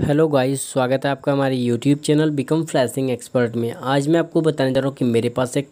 hello guys स्वागत है आपका हमारे YouTube channel become flashing expert में आज मैं आपको बताने जा रहा हूँ कि मेरे पास एक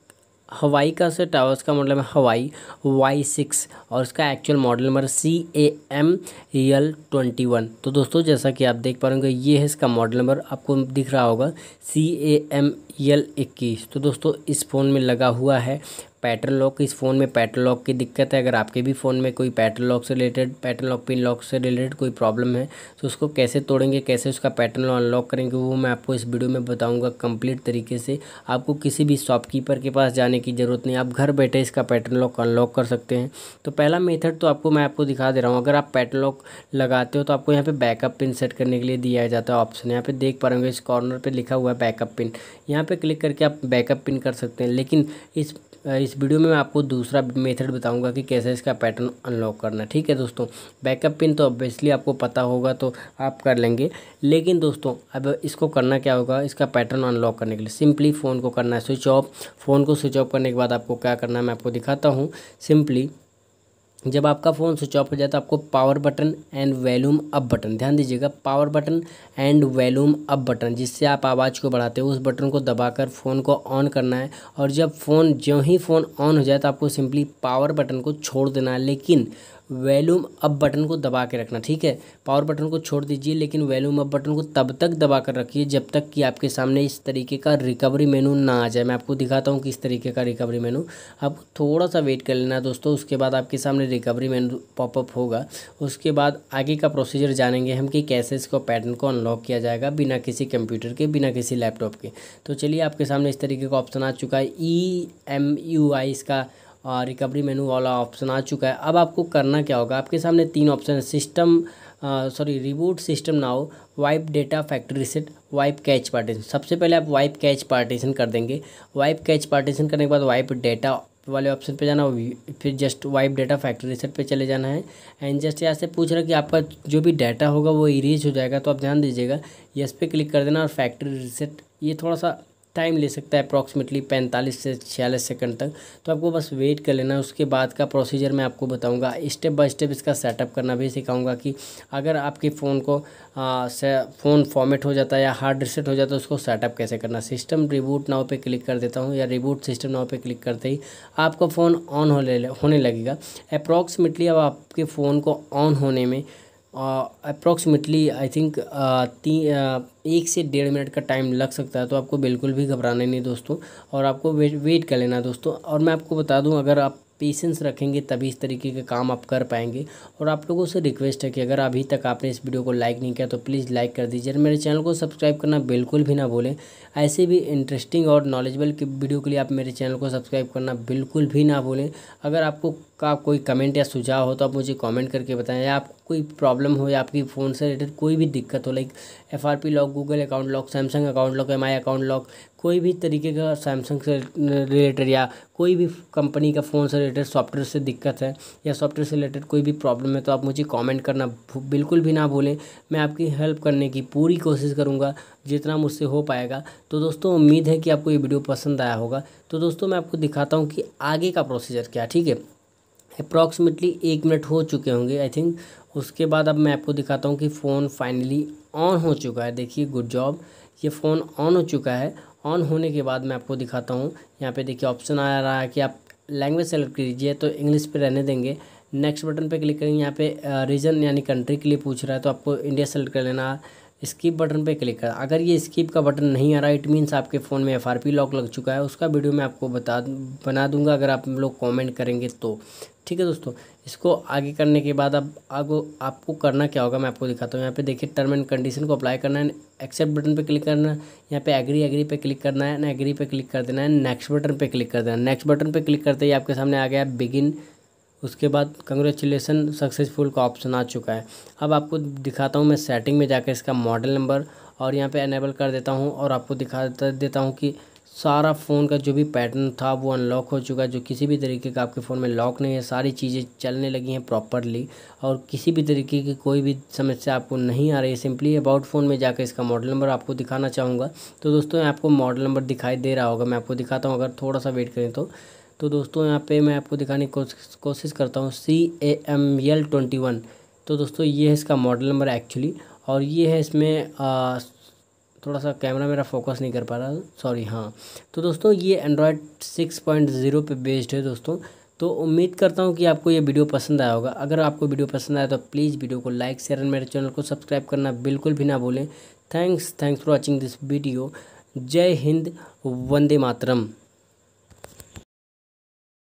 हवाई का से टावर्स उसका मॉडल मतलब है हवाई वाई सिक्स और उसका actual model number C A M L twenty one तो दोस्तों जैसा कि आप देख पा रहे होंगे ये है इसका मॉडल नंबर आपको दिख रहा होगा सी ए एम एल इक्कीस तो दोस्तों इस फ़ोन में लगा हुआ है पैटर्न लॉक इस फ़ोन में पैटर्न लॉक की दिक्कत है अगर आपके भी फ़ोन में कोई पैटर्न लॉक से related pattern lock pin lock से रिलेटेड कोई प्रॉब्लम है तो उसको कैसे तोड़ेंगे कैसे उसका पैटर्न अनलॉक करेंगे वो मैं आपको इस वीडियो में बताऊँगा कंप्लीट तरीके से आपको किसी भी शॉपकीपर के पास जाने की ज़रूरत नहीं आप घर बैठे इसका पैटर्न लॉक अनलॉक कर सकते हैं तो पहला मेथड तो आपको मैं आपको दिखा दे रहा हूँ अगर आप पैटर्न लॉक लगाते हो तो आपको यहाँ पर बैकअप पिन सेट करने के लिए दिया जाता है ऑप्शन यहाँ पर देख पा रहे इस कॉर्नर पर लिखा हुआ है बैकअप पिन यहाँ पर क्लिक करके आप बैकअप पिन कर सकते हैं लेकिन इस इस वीडियो में मैं आपको दूसरा मेथड बताऊंगा कि कैसे इसका पैटर्न अनलॉक करना ठीक है दोस्तों बैकअप पिन तो ऑब्वियसली आपको पता होगा तो आप कर लेंगे लेकिन दोस्तों अब इसको करना क्या होगा इसका पैटर्न अनलॉक करने के लिए सिंपली फ़ोन को करना है स्विच ऑफ फ़ोन को स्विच ऑफ करने के बाद आपको क्या करना है मैं आपको दिखाता हूँ सिंपली जब आपका फ़ोन स्विच ऑफ हो जाए तो आपको power button and volume up button ध्यान दीजिएगा power button and volume up button जिससे आप आवाज़ को बढ़ाते हो उस बटन को दबाकर फ़ोन को ऑन करना है और जब फ़ोन जो ही फ़ोन ऑन हो जाए तो आपको सिंपली पावर बटन को छोड़ देना है लेकिन वैल्यूम अप बटन को दबा के रखना ठीक है पावर बटन को छोड़ दीजिए लेकिन वैल्यूम अप बटन को तब तक दबा कर रखिए जब तक कि आपके सामने इस तरीके का रिकवरी मेनू ना आ जाए मैं आपको दिखाता हूँ किस तरीके का रिकवरी मेनू आप थोड़ा सा वेट कर लेना दोस्तों उसके बाद आपके सामने रिकवरी मेनू पॉपअप होगा उसके बाद आगे का प्रोसीजर जानेंगे हम कि कैसे इसको पैटर्न को अनलॉक किया जाएगा बिना किसी कंप्यूटर के बिना किसी लैपटॉप के तो चलिए आपके सामने इस तरीके का ऑप्शन आ चुका है ई एम यू आई इसका रिकवरी मेनू वाला ऑप्शन आ चुका है अब आपको करना क्या होगा आपके सामने तीन ऑप्शन है system sorry reboot system now wipe data factory reset wipe cache partition सबसे पहले आप वाइप कैच पार्टीशन कर देंगे वाइप कैच पार्टीशन करने के बाद वाइप डेटा वाले ऑप्शन पे जाना फिर just wipe data factory reset पे चले जाना है एंड जस्ट यहाँ से पूछ रहा है कि आपका जो भी डाटा होगा वो इरेज हो जाएगा तो आप ध्यान दीजिएगा यस पे क्लिक कर देना और फैक्ट्री रिसेट ये थोड़ा सा टाइम ले सकता है अप्रॉक्सीमेटली पैंतालीस से छियालीस सेकंड तक तो आपको बस वेट कर लेना है उसके बाद का प्रोसीजर मैं आपको बताऊंगा स्टेप बाय स्टेप इसका सेटअप करना भी सिखाऊंगा कि अगर आपके फ़ोन को फ़ोन फॉर्मेट हो जाता है या हार्ड रिसेट हो जाता है उसको सेटअप कैसे करना सिस्टम रिबूट नाव पर क्लिक कर देता हूँ या रिबूट सिस्टम नाव पर क्लिक करते ही आपका फ़ोन ऑन होने लगेगा अप्रॉक्सीमेटली अब आपके फ़ोन को ऑन होने में अप्रोक्सीमेटली आई थिंक तीन एक से डेढ़ मिनट का टाइम लग सकता है तो आपको बिल्कुल भी घबराना नहीं दोस्तों और आपको वेट वेट कर लेना दोस्तों और मैं आपको बता दूं अगर आप पेशेंस रखेंगे तभी इस तरीके के काम आप कर पाएंगे और आप लोगों से रिक्वेस्ट है कि अगर अभी तक आपने इस वीडियो को लाइक नहीं किया तो प्लीज़ लाइक कर दीजिए और मेरे चैनल को सब्सक्राइब करना बिल्कुल भी ना भूलें ऐसे भी इंटरेस्टिंग और नॉलेजेबल की वीडियो के लिए आप मेरे चैनल को सब्सक्राइब करना बिल्कुल भी ना भूलें अगर आपको का कोई कमेंट या सुझाव हो तो आप मुझे कमेंट करके बताएं या आपको कोई प्रॉब्लम हो या आपकी फ़ोन से रिलेटेड कोई भी दिक्कत हो like F R P lock Google account lock Samsung account lock M I account lock कोई भी तरीके का सैमसंग से रिलेटेड या कोई भी कंपनी का फ़ोन से रिलेटेड सॉफ्टवेयर से दिक्कत है या सॉफ्टवेयर से रिलेटेड कोई भी प्रॉब्लम है तो आप मुझे कमेंट करना बिल्कुल भी ना भूलें मैं आपकी हेल्प करने की पूरी कोशिश करूँगा जितना मुझसे हो पाएगा तो दोस्तों उम्मीद है कि आपको ये वीडियो पसंद आया होगा तो दोस्तों मैं आपको दिखाता हूँ कि आगे का प्रोसीजर क्या ठीक है अप्रॉक्सीमेटली एक मिनट हो चुके होंगे आई थिंक उसके बाद अब मैं आपको दिखाता हूँ कि फ़ोन फाइनली ऑन हो चुका है देखिए गुड जॉब ये फ़ोन ऑन हो चुका है ऑन होने के बाद मैं आपको दिखाता हूँ यहाँ पे देखिए ऑप्शन आ रहा है कि आप लैंग्वेज सेलेक्ट कीजिए तो इंग्लिश पे रहने देंगे नेक्स्ट बटन पे क्लिक करेंगे यहाँ पे रीजन यानी कंट्री के लिए पूछ रहा है तो आपको इंडिया सेलेक्ट कर लेना स्किप बटन पे क्लिक कर अगर ये स्किप का बटन नहीं आ रहा इट मीन्स आपके फ़ोन में एफआरपी लॉक लग चुका है उसका वीडियो मैं आपको बता बना दूंगा अगर आप लोग कमेंट करेंगे तो ठीक है दोस्तों इसको आगे करने के बाद अब आगो आपको करना क्या होगा मैं आपको दिखाता हूँ यहाँ पे देखिए टर्म एंड कंडीशन को अप्लाई करना है एक्सेप्ट बटन पे क्लिक करना है यहाँ पे एग्री एग्री पे क्लिक करना है एग्री पे क्लिक कर देना है नेक्स्ट बटन पे क्लिक कर देना है नेक्स्ट बटन पे क्लिक करते ही आपके सामने आ गया बिगिन उसके बाद कंग्रेचुलेसन सक्सेसफुल का ऑप्शन आ चुका है अब आपको दिखाता हूँ मैं सेटिंग में जाकर इसका मॉडल नंबर और यहाँ पे एनेबल कर देता हूँ और आपको दिखा देता हूँ कि सारा फ़ोन का जो भी पैटर्न था वो अनलॉक हो चुका है जो किसी भी तरीके का आपके फ़ोन में लॉक नहीं है सारी चीज़ें चलने लगी हैं प्रॉपरली और किसी भी तरीके की कोई भी समस्या आपको नहीं आ रही है सिंपली अबाउट फ़ोन में जाकर इसका मॉडल नंबर आपको दिखाना चाहूँगा तो दोस्तों आपको मॉडल नंबर दिखाई दे रहा होगा मैं आपको दिखाता हूँ अगर थोड़ा सा वेट करें तो तो दोस्तों यहाँ पे मैं आपको दिखाने की कोशिश कोशिश करता हूँ C A M L twenty one तो दोस्तों ये है इसका मॉडल नंबर एक्चुअली और ये है इसमें आ, थोड़ा सा कैमरा मेरा फोकस नहीं कर पा रहा सॉरी हाँ तो दोस्तों ये एंड्रॉयड सिक्स पॉइंट ज़ीरो पर बेस्ड है दोस्तों तो उम्मीद करता हूँ कि आपको ये वीडियो पसंद आया होगा अगर आपको वीडियो पसंद आया तो प्लीज़ वीडियो को लाइक शेयर एंड मेरे चैनल को सब्सक्राइब करना बिल्कुल भी ना भूलें thanks thanks for watching this video जय हिंद वंदे मातरम